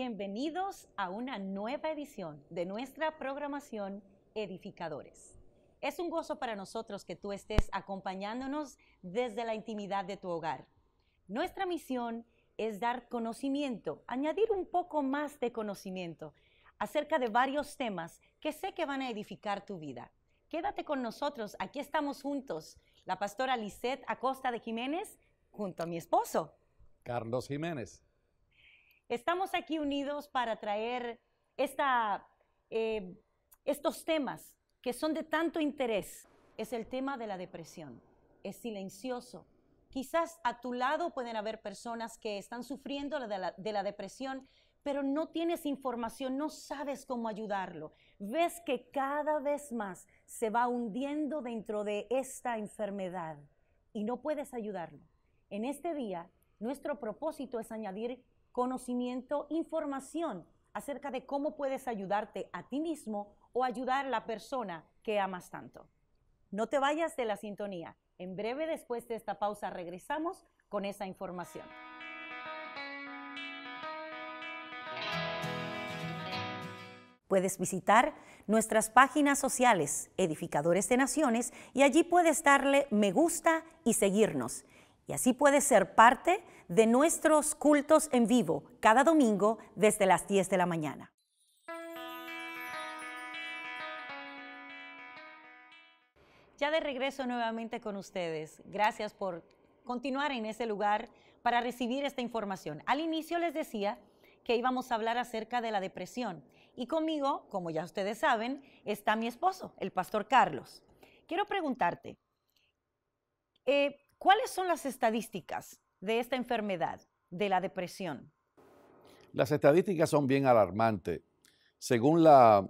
Bienvenidos a una nueva edición de nuestra programación Edificadores. Es un gozo para nosotros que tú estés acompañándonos desde la intimidad de tu hogar. Nuestra misión es dar conocimiento, añadir un poco más de conocimiento acerca de varios temas que sé que van a edificar tu vida. Quédate con nosotros, aquí estamos juntos, la pastora Lisette Acosta de Jiménez junto a mi esposo. Carlos Jiménez. Estamos aquí unidos para traer eh, estos temas que son de tanto interés. Es el tema de la depresión. Es silencioso. Quizás a tu lado pueden haber personas que están sufriendo de la, de la depresión, pero no tienes información, no sabes cómo ayudarlo. Ves que cada vez más se va hundiendo dentro de esta enfermedad y no puedes ayudarlo. En este día, nuestro propósito es añadir conocimiento, información acerca de cómo puedes ayudarte a ti mismo o ayudar a la persona que amas tanto. No te vayas de la sintonía. En breve, después de esta pausa, regresamos con esa información. Puedes visitar nuestras páginas sociales, Edificadores de Naciones, y allí puedes darle me gusta y seguirnos. Y así puedes ser parte de nuestros cultos en vivo cada domingo desde las 10 de la mañana. Ya de regreso nuevamente con ustedes. Gracias por continuar en ese lugar para recibir esta información. Al inicio les decía que íbamos a hablar acerca de la depresión. Y conmigo, como ya ustedes saben, está mi esposo, el pastor Carlos. Quiero preguntarte, eh, ¿cuáles son las estadísticas de esta enfermedad, de la depresión? Las estadísticas son bien alarmantes. Según la,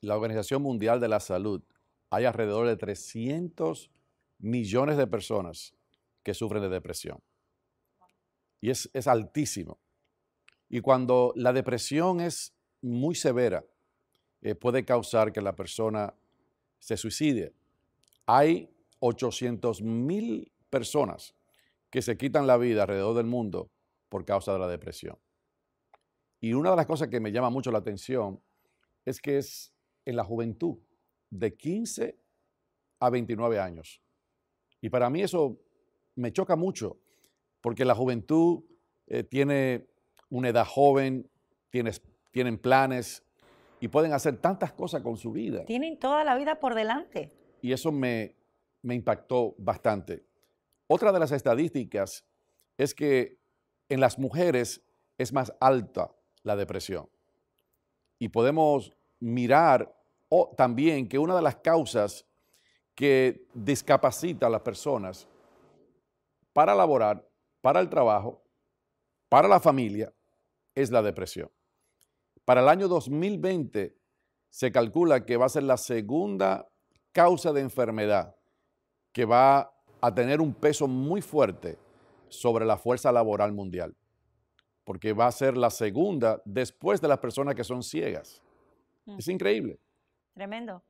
la Organización Mundial de la Salud, hay alrededor de 300 millones de personas que sufren de depresión. Y es, altísimo. Y cuando la depresión es muy severa, eh, puede causar que la persona se suicide. Hay 800 mil personas que se quitan la vida alrededor del mundo por causa de la depresión. Y una de las cosas que me llama mucho la atención es que es en la juventud, de 15 a 29 años. Y para mí eso me choca mucho, porque la juventud eh, tiene una edad joven, tienes tienen planes y pueden hacer tantas cosas con su vida. Tienen toda la vida por delante. Y eso me, me impactó bastante. Otra de las estadísticas es que en las mujeres es más alta la depresión. Y podemos mirar también que una de las causas que discapacita a las personas para laborar, para el trabajo, para la familia, es la depresión. Para el año 2020 se calcula que va a ser la segunda causa de enfermedad que va a tener un peso muy fuerte sobre la fuerza laboral mundial, porque va a ser la segunda después de las personas que son ciegas. Mm. Es increíble. Tremendo.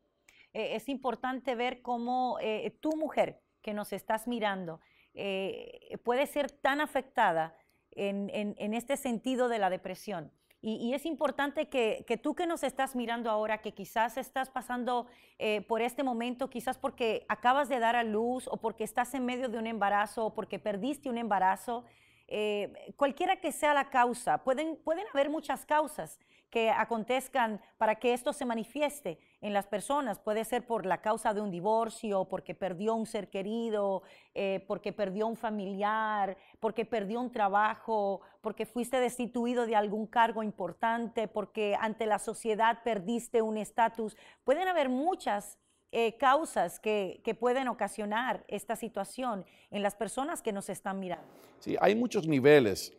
Eh, es importante ver cómo eh, tu mujer que nos estás mirando eh, puede ser tan afectada en este sentido de la depresión. Y, es importante que, tú que nos estás mirando ahora, que quizás estás pasando eh, por este momento, quizás porque acabas de dar a luz o porque estás en medio de un embarazo o porque perdiste un embarazo, eh, cualquiera que sea la causa, pueden, pueden haber muchas causas que acontezcan para que esto se manifieste en las personas. Puede ser por la causa de un divorcio, porque perdió un ser querido, eh, porque perdió un familiar, porque perdió un trabajo, porque fuiste destituido de algún cargo importante, porque ante la sociedad perdiste un estatus. Pueden haber muchas eh, causas que, pueden ocasionar esta situación en las personas que nos están mirando. Sí, hay muchos niveles.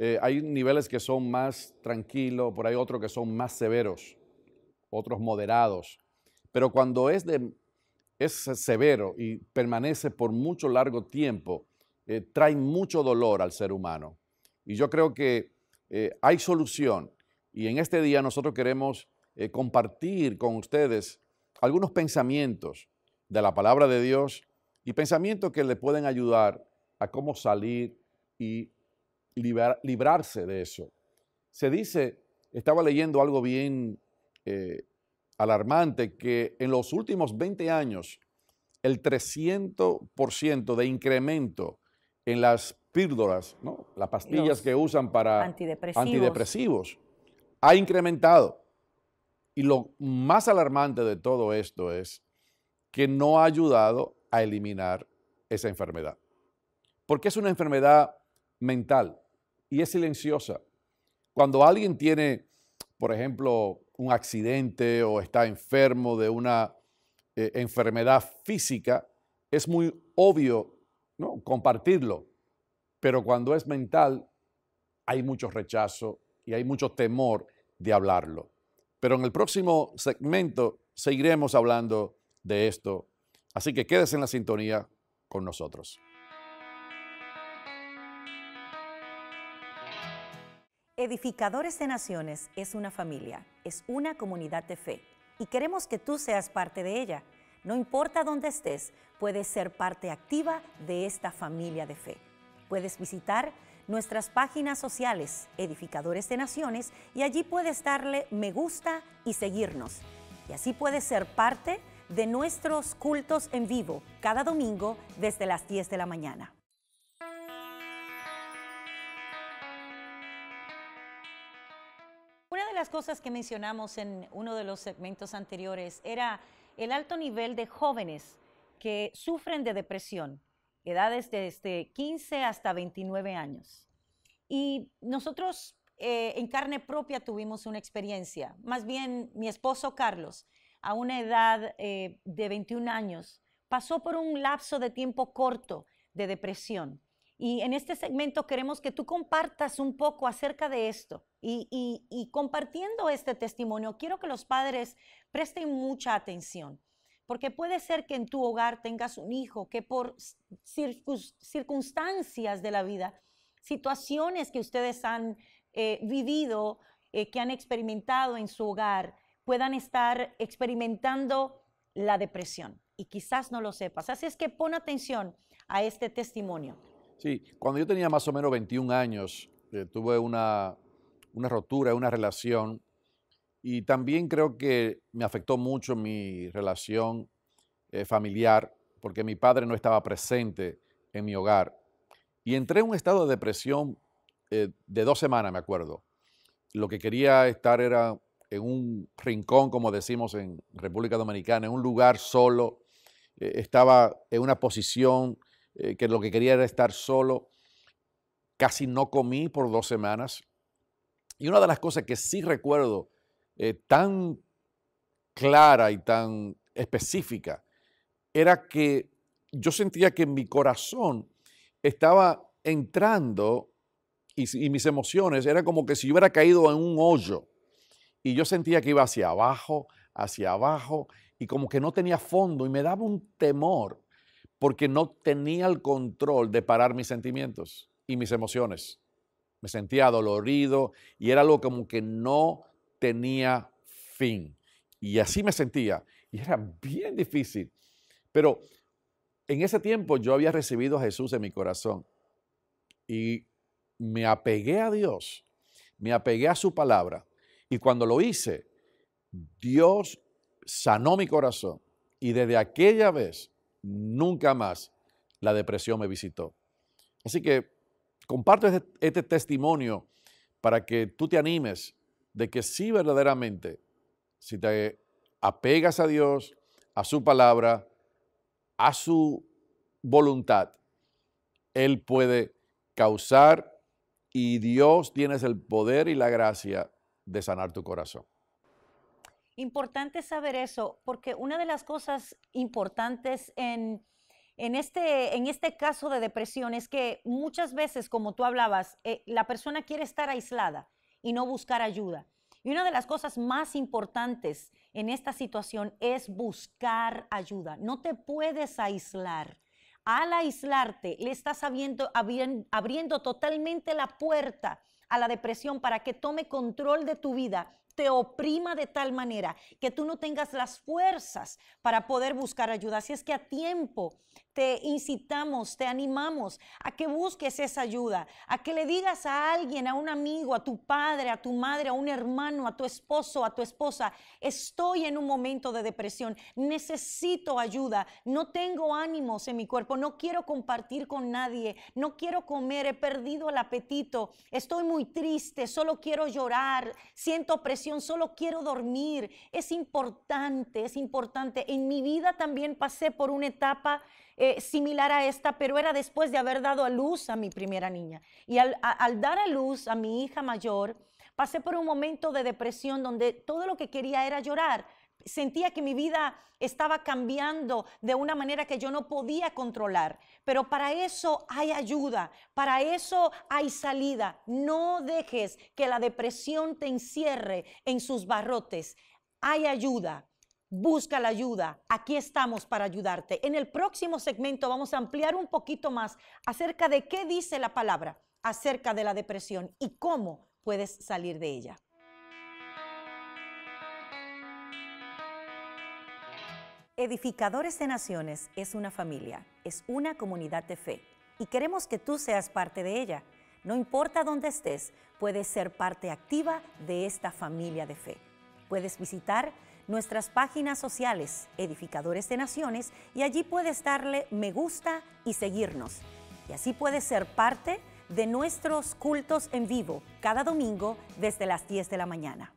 Eh, hay niveles que son más tranquilos, por hay otros que son más severos otros moderados. Pero cuando es, de, es severo y permanece por mucho largo tiempo, eh, trae mucho dolor al ser humano. Y yo creo que eh, hay solución. Y en este día nosotros queremos eh, compartir con ustedes algunos pensamientos de la palabra de Dios y pensamientos que le pueden ayudar a cómo salir y librarse de eso. Se dice, estaba leyendo algo bien eh, alarmante que en los últimos 20 años el 300% de incremento en las píldoras, las pastillas que usan para antidepresivos, ha incrementado. Y lo más alarmante de todo esto es que no ha ayudado a eliminar esa enfermedad. Porque es una enfermedad mental y es silenciosa. Cuando alguien tiene, por ejemplo, un accidente o está enfermo de una eh, enfermedad física, es muy obvio compartirlo, pero cuando es mental hay mucho rechazo y hay mucho temor de hablarlo. Pero en el próximo segmento seguiremos hablando de esto, así que quédese en la sintonía con nosotros. Edificadores de Naciones es una familia, es una comunidad de fe y queremos que tú seas parte de ella. No importa dónde estés, puedes ser parte activa de esta familia de fe. Puedes visitar nuestras páginas sociales Edificadores de Naciones y allí puedes darle me gusta y seguirnos. Y así puedes ser parte de nuestros cultos en vivo cada domingo desde las 10 de la mañana. las cosas que mencionamos en uno de los segmentos anteriores era el alto nivel de jóvenes que sufren de depresión, edades desde 15 este, hasta 29 años. Y nosotros eh, en carne propia tuvimos una experiencia, más bien mi esposo Carlos, a una edad eh, de 21 años, pasó por un lapso de tiempo corto de depresión y en este segmento queremos que tú compartas un poco acerca de esto. Y, compartiendo este testimonio, quiero que los padres presten mucha atención, porque puede ser que en tu hogar tengas un hijo que por circunstancias de la vida, situaciones que ustedes han eh, vivido, eh, que han experimentado en su hogar, puedan estar experimentando la depresión. Y quizás no lo sepas. Así es que pon atención a este testimonio. Sí, cuando yo tenía más o menos 21 años, eh, tuve una, una rotura, una relación, y también creo que me afectó mucho mi relación eh, familiar, porque mi padre no estaba presente en mi hogar. Y entré en un estado de depresión eh, de dos semanas, me acuerdo. Lo que quería estar era en un rincón, como decimos en República Dominicana, en un lugar solo. estaba en una posición eh, que lo que quería era estar solo. Casi no comí por dos semanas. Y una de las cosas que sí recuerdo eh, tan clara y tan específica era que yo sentía que mi corazón estaba entrando y, y mis emociones, era como que si yo hubiera caído en un hoyo y yo sentía que iba hacia abajo, hacia abajo y como que no tenía fondo y me daba un temor porque no tenía el control de parar mis sentimientos y mis emociones. Me sentía dolorido y era algo como que no tenía fin. Y así me sentía. Y era bien difícil. Pero en ese tiempo yo había recibido a Jesús en mi corazón. Y me apegué a Dios. Me apegué a su palabra. Y cuando lo hice, Dios sanó mi corazón. Y desde aquella vez nunca más la depresión me visitó. Así que comparto este, este, testimonio para que tú te animes de que sí verdaderamente, si te apegas a Dios, a su palabra, a su voluntad, Él puede causar y Dios tienes el poder y la gracia de sanar tu corazón. Importante saber eso, porque una de las cosas importantes en, este, en este caso de depresión es que muchas veces, como tú hablabas, eh, la persona quiere estar aislada y no buscar ayuda. Y una de las cosas más importantes en esta situación es buscar ayuda. No te puedes aislar. Al aislarte, le estás abriendo, abriendo totalmente la puerta a la depresión para que tome control de tu vida te oprima de tal manera que tú no tengas las fuerzas para poder buscar ayuda. Así es que a tiempo te incitamos, te animamos a que busques esa ayuda, a que le digas a alguien, a un amigo, a tu padre, a tu madre, a un hermano, a tu esposo, a tu esposa, estoy en un momento de depresión, necesito ayuda, no tengo ánimos en mi cuerpo, no quiero compartir con nadie, no quiero comer, he perdido el apetito, estoy muy triste, solo quiero llorar, siento presión, solo quiero dormir. Es importante, es importante. En mi vida también pasé por una etapa... Eh, similar a esta, pero era después de haber dado a luz a mi primera niña. Y al dar a luz a mi hija mayor, pasé por un momento de depresión donde todo lo que quería era llorar, sentía que mi vida estaba cambiando de una manera que yo no podía controlar. Pero para eso hay ayuda, para eso hay salida. No dejes que la depresión te encierre en sus barrotes. Hay ayuda busca la ayuda. Aquí estamos para ayudarte. En el próximo segmento vamos a ampliar un poquito más acerca de qué dice la palabra acerca de la depresión y cómo puedes salir de ella. Edificadores de Naciones es una familia, es una comunidad de fe y queremos que tú seas parte de ella. No importa dónde estés, puedes ser parte activa de esta familia de fe. Puedes visitar nuestras páginas sociales Edificadores de Naciones y allí puedes darle me gusta y seguirnos. Y así puedes ser parte de nuestros cultos en vivo cada domingo desde las 10 de la mañana.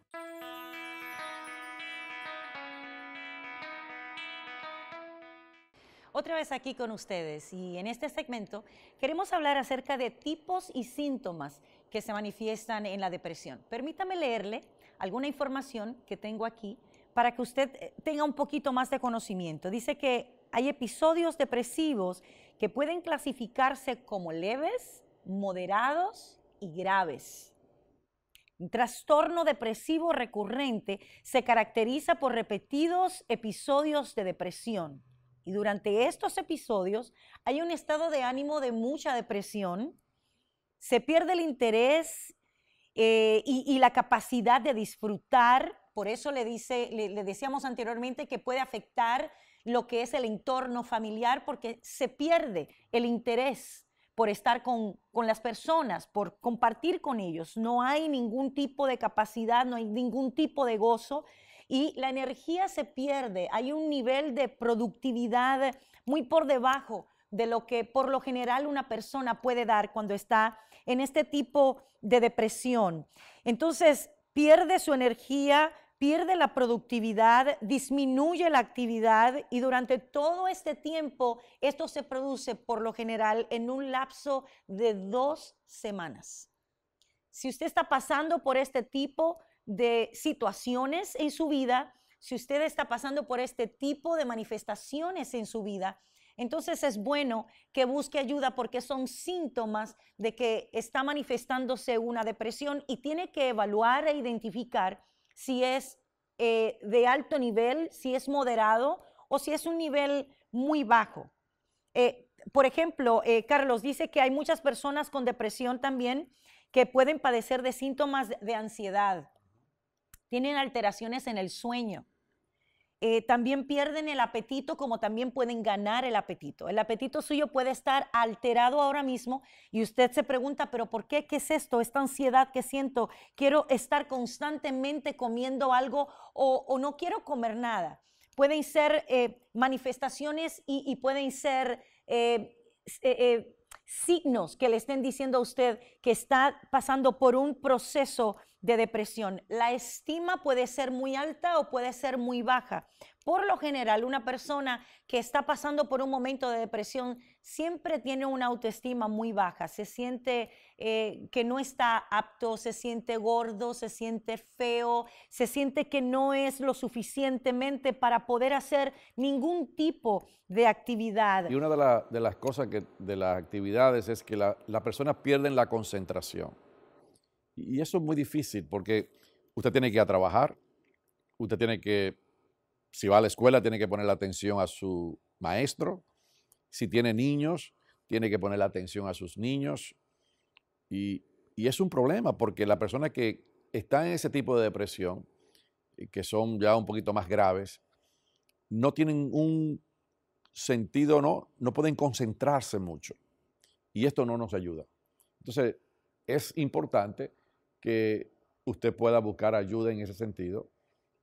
Otra vez aquí con ustedes y en este segmento queremos hablar acerca de tipos y síntomas que se manifiestan en la depresión. Permítame leerle alguna información que tengo aquí para que usted eh, tenga un poquito más de conocimiento. Dice que hay episodios depresivos que pueden clasificarse como leves, moderados y graves. Un trastorno depresivo recurrente se caracteriza por repetidos episodios de depresión. Y durante estos episodios hay un estado de ánimo de mucha depresión, se pierde el interés eh, y, y la capacidad de disfrutar, por eso le, dice, le, decíamos anteriormente que puede afectar lo que es el entorno familiar porque se pierde el interés por estar con, con, las personas, por compartir con ellos. No hay ningún tipo de capacidad, no hay ningún tipo de gozo y la energía se pierde. Hay un nivel de productividad muy por debajo de lo que por lo general una persona puede dar cuando está en este tipo de depresión. Entonces, pierde su energía, pierde la productividad, disminuye la actividad y durante todo este tiempo esto se produce por lo general en un lapso de dos semanas. Si usted está pasando por este tipo de situaciones en su vida, si usted está pasando por este tipo de manifestaciones en su vida, entonces es bueno que busque ayuda porque son síntomas de que está manifestándose una depresión y tiene que evaluar e identificar si es eh, de alto nivel, si es moderado o si es un nivel muy bajo. Eh, por ejemplo, eh, Carlos dice que hay muchas personas con depresión también que pueden padecer de síntomas de ansiedad, tienen alteraciones en el sueño, eh, también pierden el apetito como también pueden ganar el apetito. El apetito suyo puede estar alterado ahora mismo y usted se pregunta, pero ¿por qué? ¿Qué es esto? Esta ansiedad que siento, quiero estar constantemente comiendo algo o, no quiero comer nada. Pueden ser eh, manifestaciones y, pueden ser... Eh, signos que le estén diciendo a usted que está pasando por un proceso de depresión. La estima puede ser muy alta o puede ser muy baja. Por lo general, una persona que está pasando por un momento de depresión siempre tiene una autoestima muy baja, se siente eh, que no está apto, se siente gordo, se siente feo, se siente que no es lo suficientemente para poder hacer ningún tipo de actividad. Y una de, las cosas que, de las actividades es que las personas pierden la concentración. Y eso es muy difícil porque usted tiene que ir a trabajar, usted tiene que, si va a la escuela, tiene que poner la atención a su maestro, si tiene niños, tiene que poner la atención a sus niños. Y, es un problema porque la persona que está en ese tipo de depresión, eh, que son ya un poquito más graves, no tienen un sentido, no, no pueden concentrarse mucho. Y esto no nos ayuda. Entonces, es importante que usted pueda buscar ayuda en ese sentido.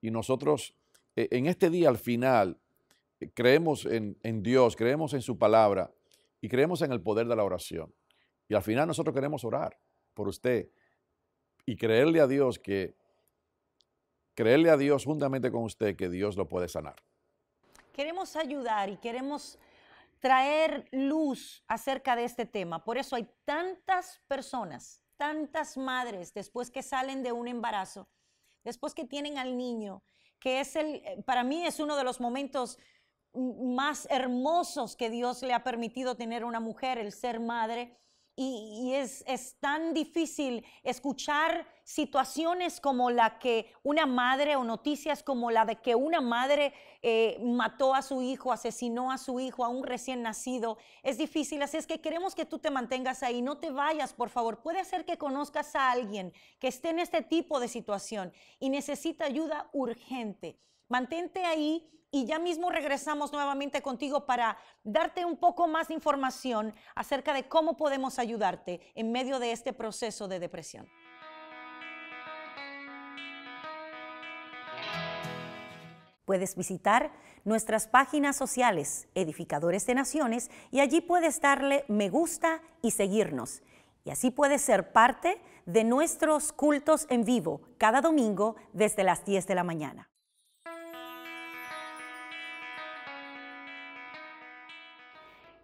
Y nosotros e, en este día al final eh, creemos en, en Dios, creemos en su palabra y creemos en el poder de la oración. Y al final nosotros queremos orar por usted y creerle a Dios que, creerle a Dios juntamente con usted que Dios lo puede sanar. Queremos ayudar y queremos traer luz acerca de este tema. Por eso hay tantas personas tantas madres después que salen de un embarazo, después que tienen al niño, que es el, eh, para mí es uno de los momentos más hermosos que Dios le ha permitido tener a una mujer, el ser madre y, es, tan difícil escuchar situaciones como la que una madre o noticias como la de que una madre eh, mató a su hijo, asesinó a su hijo, a un recién nacido. Es difícil, así es que queremos que tú te mantengas ahí, no te vayas, por favor. Puede ser que conozcas a alguien que esté en este tipo de situación y necesita ayuda urgente. Mantente ahí y ya mismo regresamos nuevamente contigo para darte un poco más de información acerca de cómo podemos ayudarte en medio de este proceso de depresión. Puedes visitar nuestras páginas sociales, Edificadores de Naciones, y allí puedes darle me gusta y seguirnos. Y así puedes ser parte de nuestros cultos en vivo cada domingo desde las 10 de la mañana.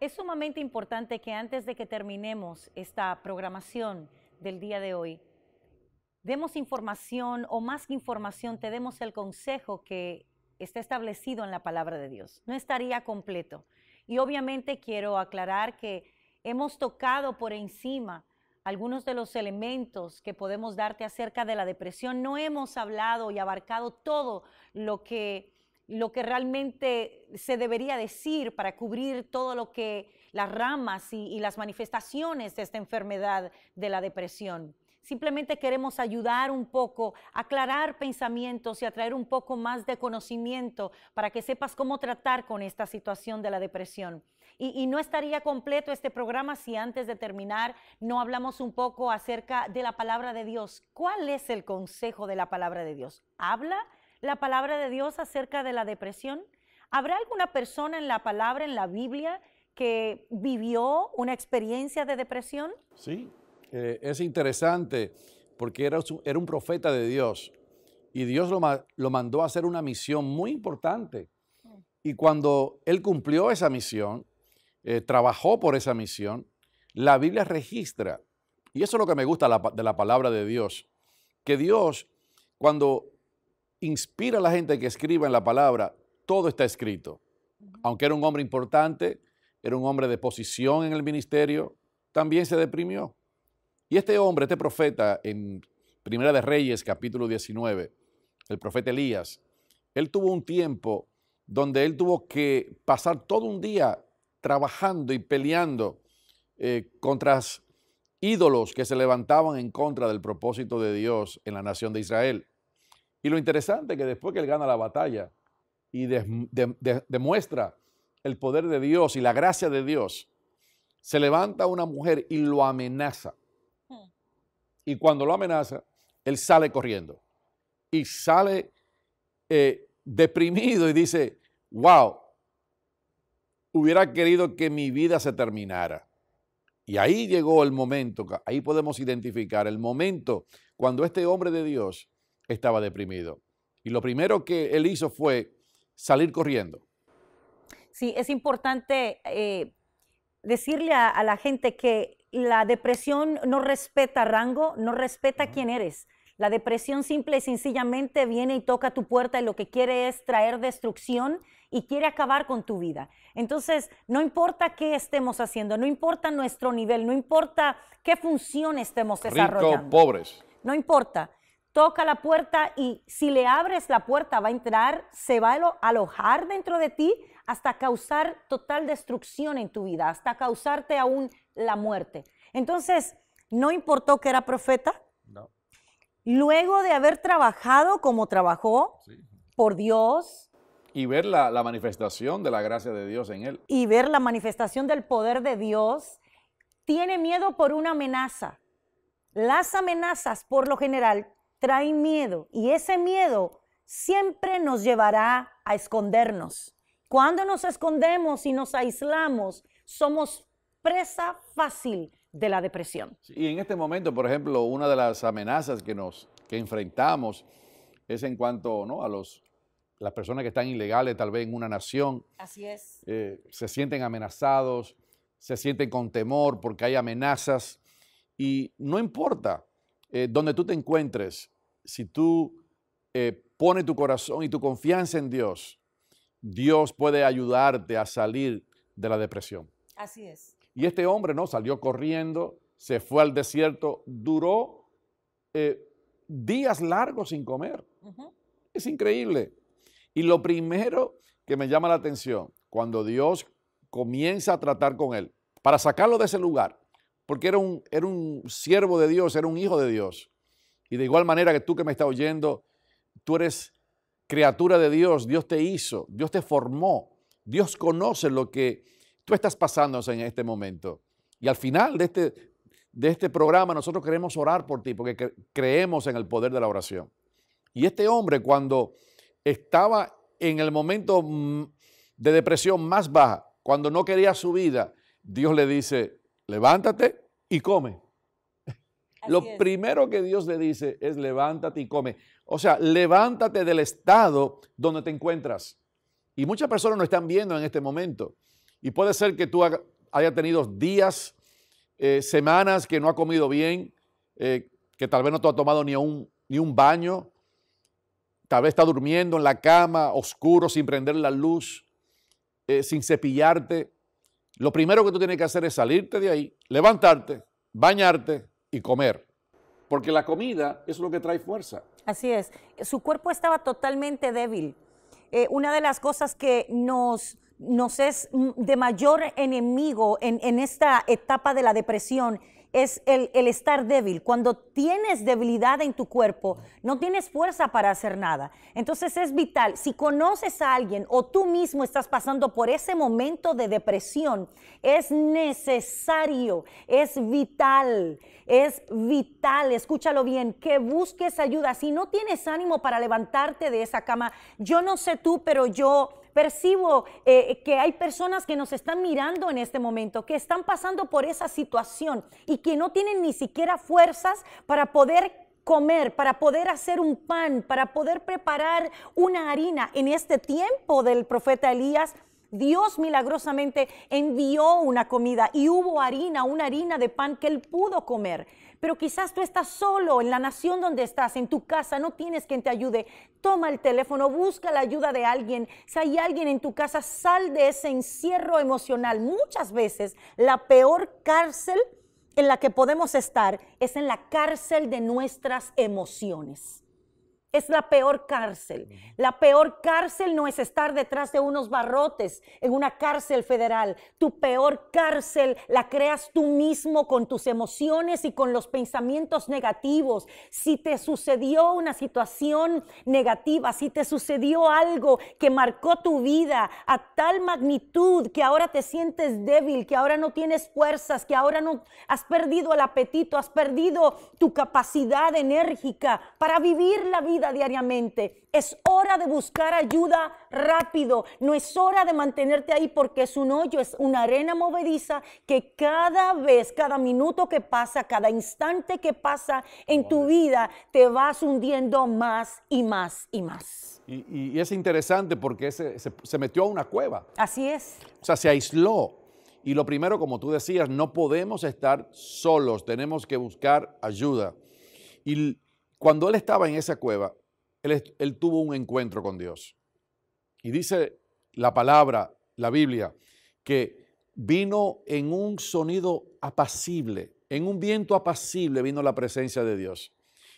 Es sumamente importante que antes de que terminemos esta programación del día de hoy, demos información o más que información, te demos el consejo que está establecido en la palabra de Dios. No estaría completo. Y obviamente quiero aclarar que hemos tocado por encima algunos de los elementos que podemos darte acerca de la depresión. No hemos hablado y abarcado todo lo que lo que realmente se debería decir para cubrir todo lo que las ramas y, las manifestaciones de esta enfermedad de la depresión. Simplemente queremos ayudar un poco, aclarar pensamientos y atraer un poco más de conocimiento para que sepas cómo tratar con esta situación de la depresión. y, no estaría completo este programa si antes de terminar no hablamos un poco acerca de la palabra de Dios. ¿Cuál es el consejo de la palabra de Dios? ¿Habla? la palabra de Dios acerca de la depresión? ¿Habrá alguna persona en la palabra, en la Biblia, que vivió una experiencia de depresión? Sí, eh, es interesante porque era, un profeta de Dios y Dios lo, mandó a hacer una misión muy importante. Y cuando él cumplió esa misión, eh, trabajó por esa misión, la Biblia registra, y eso es lo que me gusta de la palabra de Dios, que Dios, cuando inspira a la gente que escriba en la palabra, todo está escrito. Aunque era un hombre importante, era un hombre de posición en el ministerio, también se deprimió. Y este hombre, este profeta, en Primera de Reyes, capítulo 19, el profeta Elías, él tuvo un tiempo donde él tuvo que pasar todo un día trabajando y peleando eh, contra ídolos que se levantaban en contra del propósito de Dios en la nación de Israel. Y lo interesante es que después que él gana la batalla y demuestra el poder de Dios y la gracia de Dios, se levanta una mujer y lo amenaza. Hmm. Y cuando lo amenaza, él sale corriendo. Y sale eh, deprimido y dice, wow, hubiera querido que mi vida se terminara. Y ahí llegó el momento, ahí podemos identificar el momento cuando este hombre de Dios estaba deprimido. Y lo primero que él hizo fue salir corriendo. Sí, es importante eh, decirle a, la gente que la depresión no respeta rango, no respeta quién eres. La depresión simple y sencillamente viene y toca tu puerta y lo que quiere es traer destrucción y quiere acabar con tu vida. Entonces, no importa qué estemos haciendo, no importa nuestro nivel, no importa qué función estemos desarrollando. pobres. No importa toca la puerta y si le abres la puerta va a entrar, se va a alojar dentro de ti hasta causar total destrucción en tu vida, hasta causarte aún la muerte. Entonces, no importó que era profeta. No. Luego de haber trabajado como trabajó por Dios. Y ver la manifestación de la gracia de Dios en él. Y ver la manifestación del poder de Dios. Tiene miedo por una amenaza. Las amenazas, por lo general, traen miedo y ese miedo siempre nos llevará a escondernos. Cuando nos escondemos y nos aislamos, somos presa fácil de la depresión. Y en este momento, por ejemplo, una de las amenazas que nos enfrentamos es en cuanto ¿no? a los las personas que están ilegales tal vez en una nación. Así es. Eh, se sienten amenazados, se sienten con temor porque hay amenazas. Y no importa eh, donde tú te encuentres, si tú eh, pones tu corazón y tu confianza en Dios, Dios puede ayudarte a salir de la depresión. Así es. Y este hombre, ¿no? Salió corriendo, se fue al desierto, duró eh, días largos sin comer. Es increíble. Y lo primero que me llama la atención, cuando Dios comienza a tratar con él, para sacarlo de ese lugar, porque era era un siervo de Dios, era un hijo de Dios, y de igual manera que tú que me estás oyendo, tú eres criatura de Dios, Dios te hizo, Dios te formó, Dios conoce lo que tú estás pasando en este momento. Y al final de este, de este programa nosotros queremos orar por ti porque creemos en el poder de la oración. Y este hombre cuando estaba en el momento mm, de depresión más baja, cuando no quería su vida, Dios le dice, levántate y come lo primero que Dios le dice es levántate y come. O sea, levántate del estado donde te encuentras. Y muchas personas no están viendo en este momento. Y puede ser que tú hayas tenido días, eh, semanas que no ha comido bien, eh, que tal vez no te ha tomado ni un, baño, tal vez está durmiendo en la cama, oscuro, sin prender la luz, eh, sin cepillarte. Lo primero que tú tienes que hacer es salirte de ahí, levantarte, bañarte, y comer. Porque la comida es lo que trae fuerza. Así es. Su cuerpo estaba totalmente débil. Eh, una de las cosas que nos, nos es mm, de mayor enemigo en, en esta etapa de la depresión es el, estar débil. Cuando tienes debilidad en tu cuerpo, no tienes fuerza para hacer nada. Entonces es vital, si conoces a alguien o tú mismo estás pasando por ese momento de depresión, es necesario, es vital, es vital, escúchalo bien, que busques ayuda. Si no tienes ánimo para levantarte de esa cama, yo no sé tú, pero yo Percibo eh, que hay personas que nos están mirando en este momento, que están pasando por esa situación y que no tienen ni siquiera fuerzas para poder comer, para poder hacer un pan, para poder preparar una harina. En este tiempo del profeta Elías, Dios milagrosamente envió una comida y hubo harina, una harina de pan que él pudo comer. Pero quizás tú estás solo en la nación donde estás, en tu casa, no tienes quien te ayude. Toma el teléfono, busca la ayuda de alguien. Si hay alguien en tu casa, sal de ese encierro emocional. Muchas veces la peor cárcel en la que podemos estar es en la cárcel de nuestras emociones es la peor cárcel. La peor cárcel no es estar detrás de unos barrotes en una cárcel federal. Tu peor cárcel la creas tú mismo con tus emociones y con los pensamientos negativos. Si te sucedió una situación negativa, si te sucedió algo que marcó tu vida a tal magnitud que ahora te sientes débil, que ahora no tienes fuerzas, que ahora no has perdido el apetito, has perdido tu capacidad enérgica para vivir la vida diariamente. Es hora de buscar ayuda rápido. No es hora de mantenerte ahí porque es un hoyo, es una arena movediza que cada vez, cada minuto que pasa, cada instante que pasa en tu vida, te vas hundiendo más y más y más. Y, es interesante porque se, se metió a una cueva. Así es. O sea, se aisló. Y lo primero, como tú decías, no podemos estar solos, tenemos que buscar ayuda. Y cuando él estaba en esa cueva, él, tuvo un encuentro con Dios. Y dice la palabra, la Biblia, que vino en un sonido apacible, en un viento apacible vino la presencia de Dios.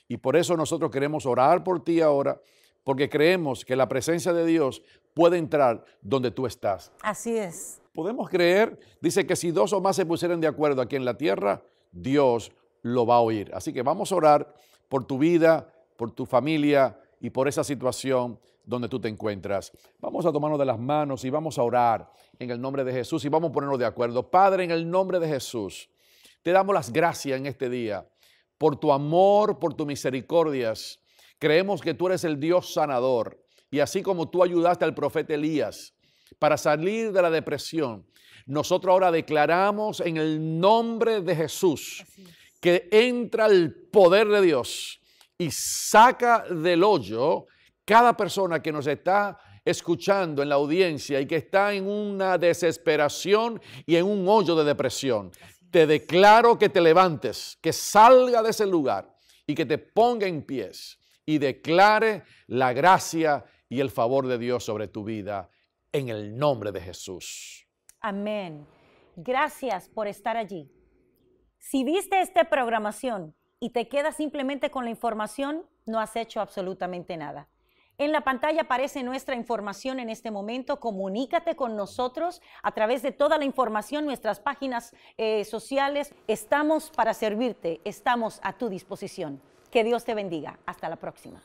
Y por eso nosotros queremos orar por ti ahora, porque creemos que la presencia de Dios puede entrar donde tú estás. Así es. Podemos creer, dice que si dos o más se pusieran de acuerdo aquí en la tierra, Dios lo va a oír. Así que vamos a orar por tu vida, por tu familia y por esa situación donde tú te encuentras. Vamos a tomarnos de las manos y vamos a orar en el nombre de Jesús y vamos a ponernos de acuerdo. Padre, en el nombre de Jesús, te damos las gracias en este día por tu amor, por tu misericordias. Creemos que tú eres el Dios sanador y así como tú ayudaste al profeta Elías para salir de la depresión, nosotros ahora declaramos en el nombre de Jesús que entra el poder de Dios y saca del hoyo cada persona que nos está escuchando en la audiencia y que está en una desesperación y en un hoyo de depresión. Te declaro que te levantes, que salga de ese lugar y que te ponga en pies y declare la gracia y el favor de Dios sobre tu vida en el nombre de Jesús. Amén. Gracias por estar allí. Si viste esta programación y te quedas simplemente con la información, no has hecho absolutamente nada. En la pantalla aparece nuestra información en este momento. Comunícate con nosotros a través de toda la información, nuestras páginas eh, sociales. Estamos para servirte, estamos a tu disposición. Que Dios te bendiga. Hasta la próxima.